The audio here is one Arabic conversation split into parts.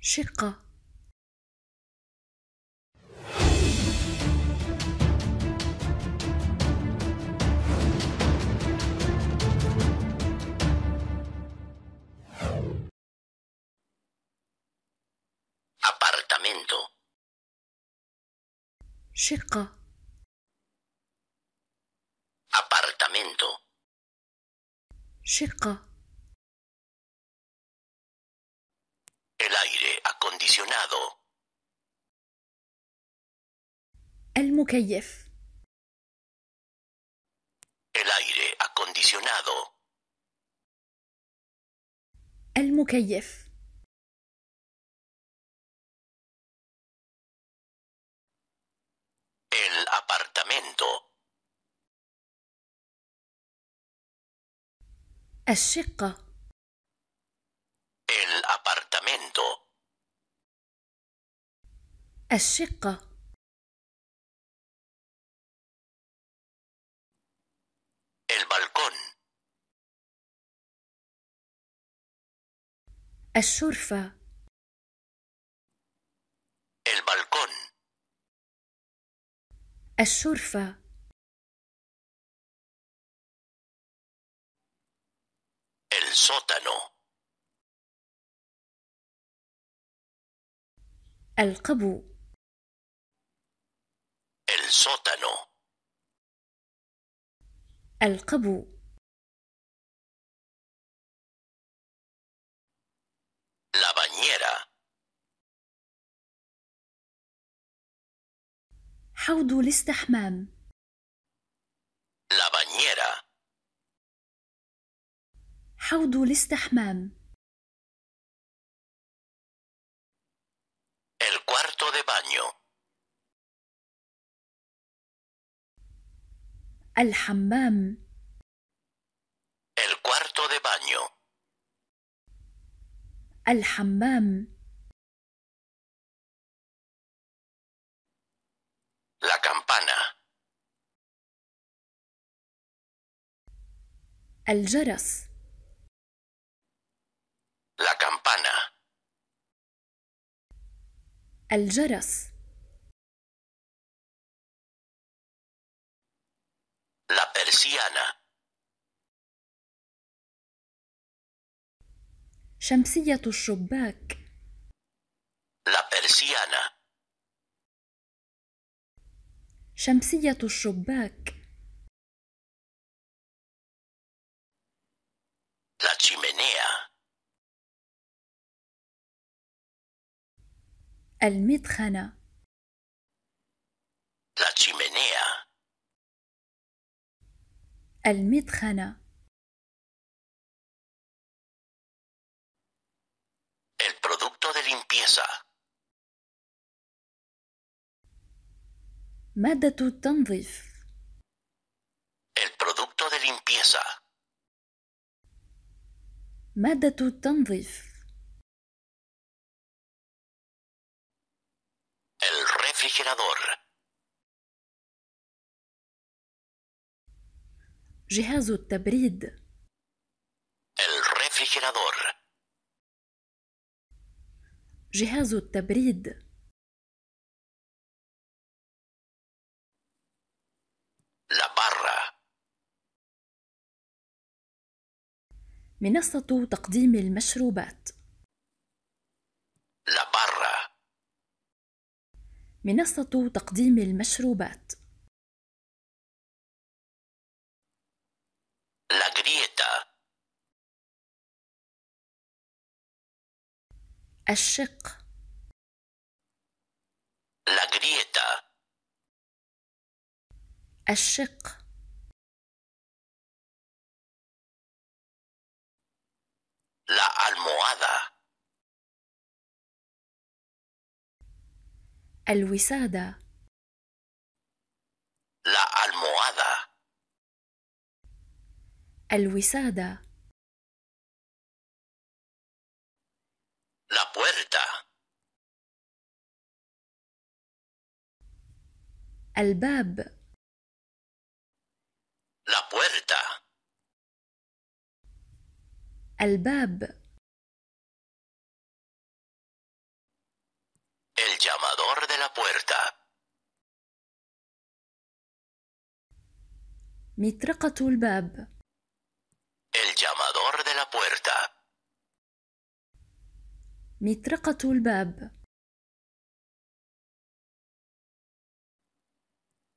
شقة apartamento شقة apartamento شقة acondicionado. El Mukayev El aire acondicionado. El Mukayev El apartamento. El apartamento. الشقة البلكون الشرفة البلكون الشرفة السوتانو القبو El sótano. القبو La bañera. حوض الاستحمام La bañera. حوض الاستحمام El cuarto de baño. al el cuarto de baño el hammam la campana el jaras la campana el jaras La persiana شمسية الشباك La persiana شمسية الشباك La chimenea المدخنة El producto de limpieza. El producto de limpieza. El refrigerador. جهاز التبريد الريفريجيرادور جهاز التبريد لا بارا منصة تقديم المشروبات لا بارا منصة تقديم المشروبات الشق La grieta. الشق La almohada. الوسادة La almohada. الوسادة la puerta. el bab, La puerta. el bab, El llamador de la puerta. Katul bab, El llamador de la puerta. مطرقة الباب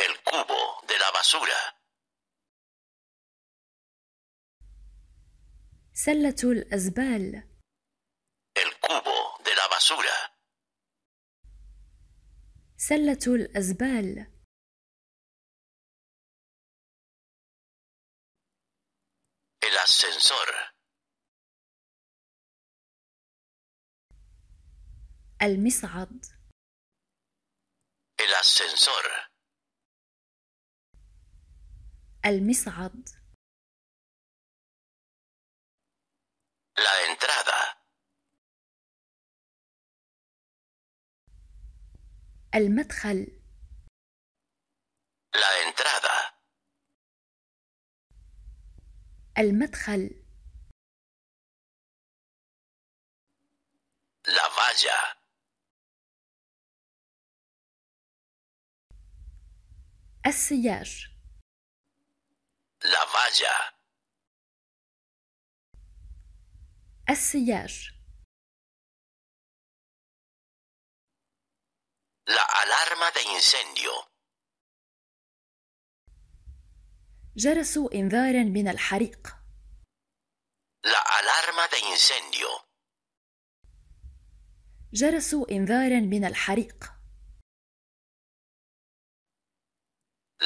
الكوبو de la basura سلة الأزبال الكوبو de la basura سلة الأزبال El المصعد الاسنسور المصعد لا انترادا المدخل لا انترادا المدخل La valla. السياج lavaggia السياج la alarma de incendio جرس إنذار من الحريق la alarma de incendio جرس إنذار من الحريق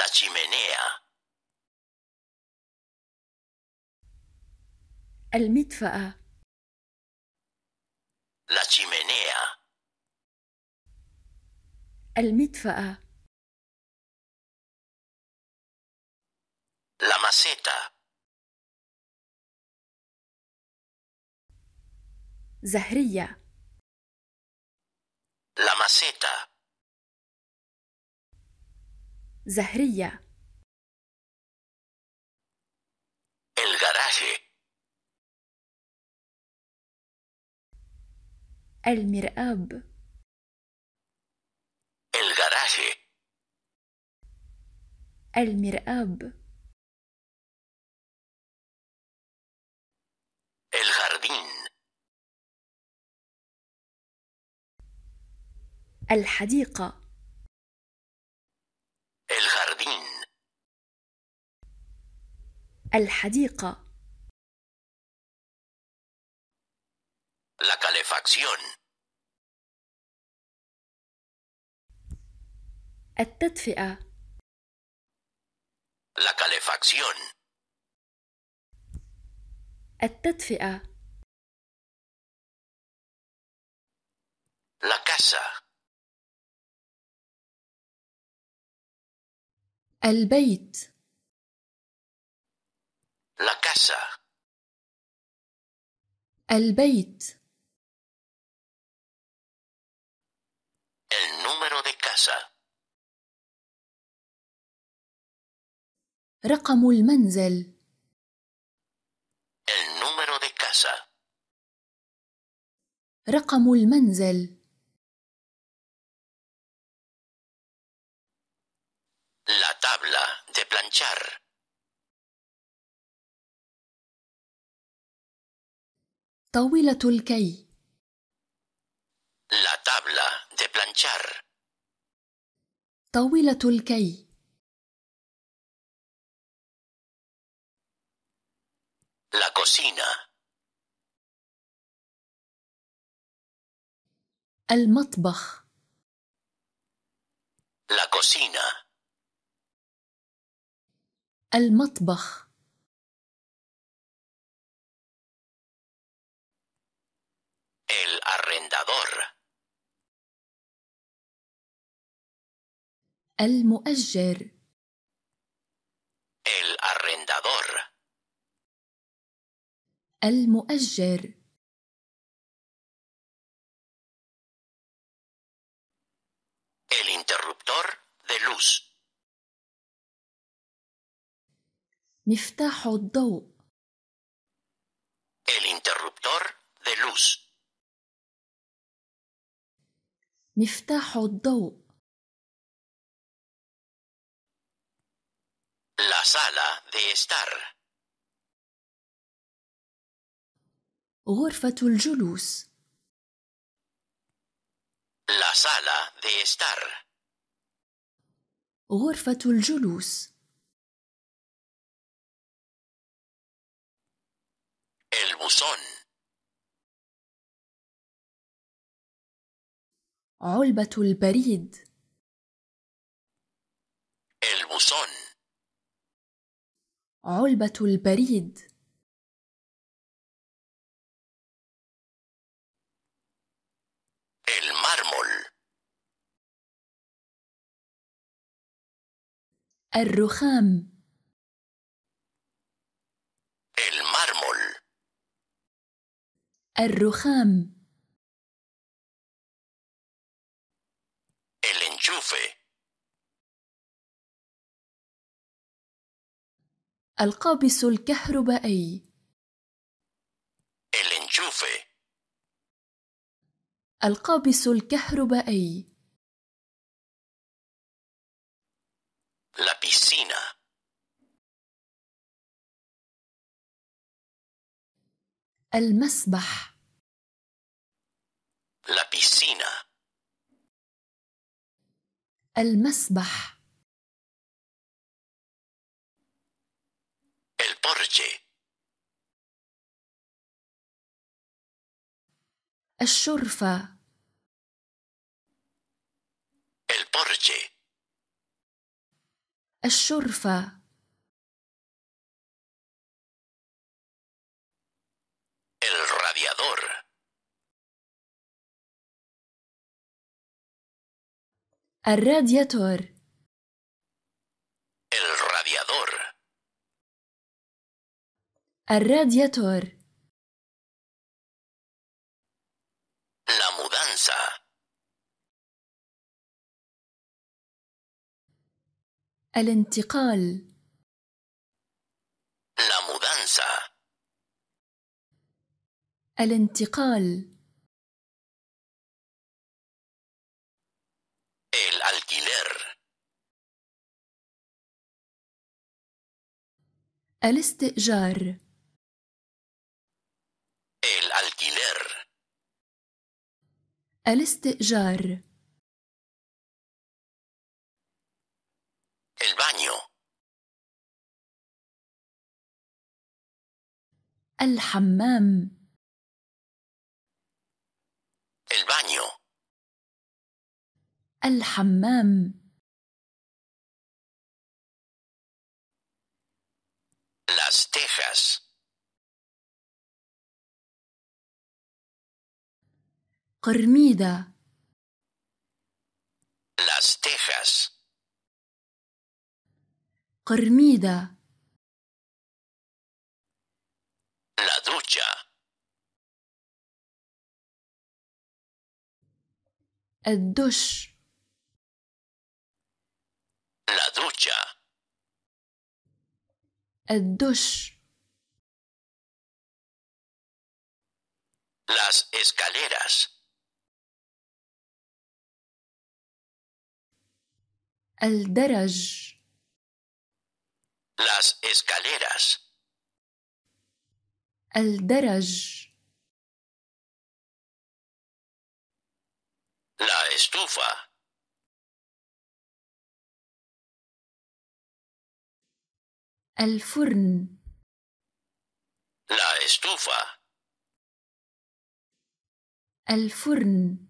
la chimenea El المدفأة la chimenea El المدفأة la maceta Zahriya. la maceta زهرية المرآب المرآب الجاردين الحديقة الحديقة La calefacción. التدفئة. La calefacción. التدفئة. La casa. البيت. La casa. el beit. El número de casa. رقم المنزل. El número de casa. رقم المنزل. La tabla de planchar. طاولة الكي La tabla de planchar. طاولة الكي La cocina. المطبخ La cocina. المطبخ El arrendador. المؤجر El arrendador. المؤجر El interruptor de luz. مفتاح الضوء. El interruptor de luz. مفتاح الضوء La sala de estar. غرفة الجلوس La sala de estar. غرفة الجلوس El buzón. علبة البريد البوصون علبة البريد المرمل الرخام المرمل الرخام شوفي القابس الكهربائي اللي القابس الكهربائي لا بيسينا المسبح لا بيسينا المسبح البرجي. الشرفة البرجي. الشرفة الرادياتور الراديادور الرادياتور La mudanza. الانتقال La mudanza. الانتقال الاستئجار El alquiler el الاستئجار El baño الحمام El baño el hammam Las tejas. La ducha. La ducha. Las escaleras. الدرج Las escaleras. el الدرج La estufa. el furn La estufa. el furn.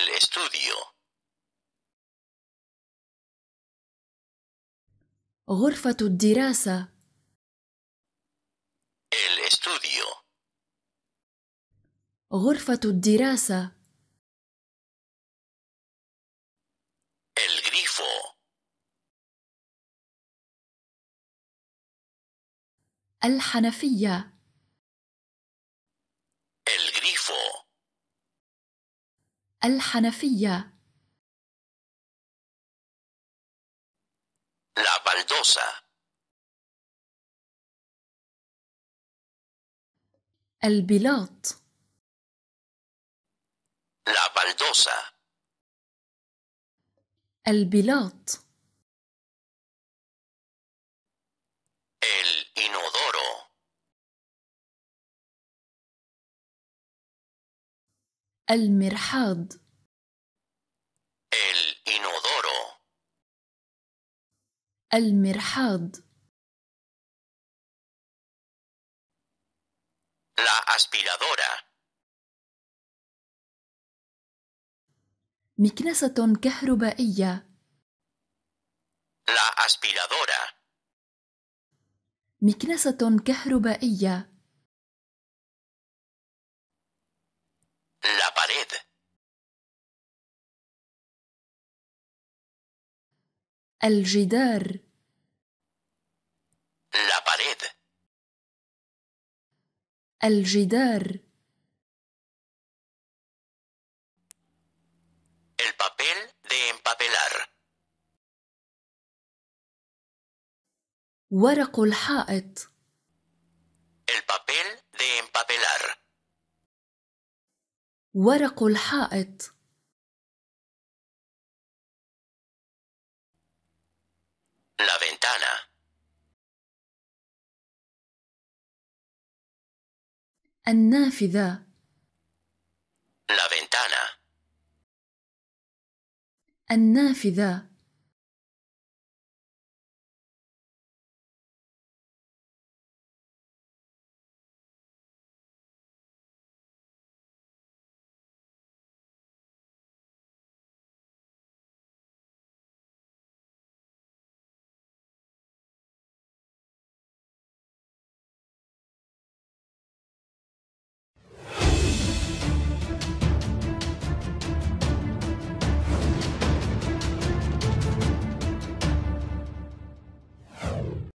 El estudio غرفة الدراسة El estudio غرفة الدراسة El grifo الحنفية الحنفية La baldosa. البلاط La baldosa. البلاط El inodoro. المرحاض الإنودورو المرحاض La aspiradora. مكنسة كهربائية. La aspiradora. مكنسة كهربائية. الجدار La pared. الجدار El papel de empapelar. ورق الحائط El papel de empapelar. ورق الحائط النافذة La ventana. النافذة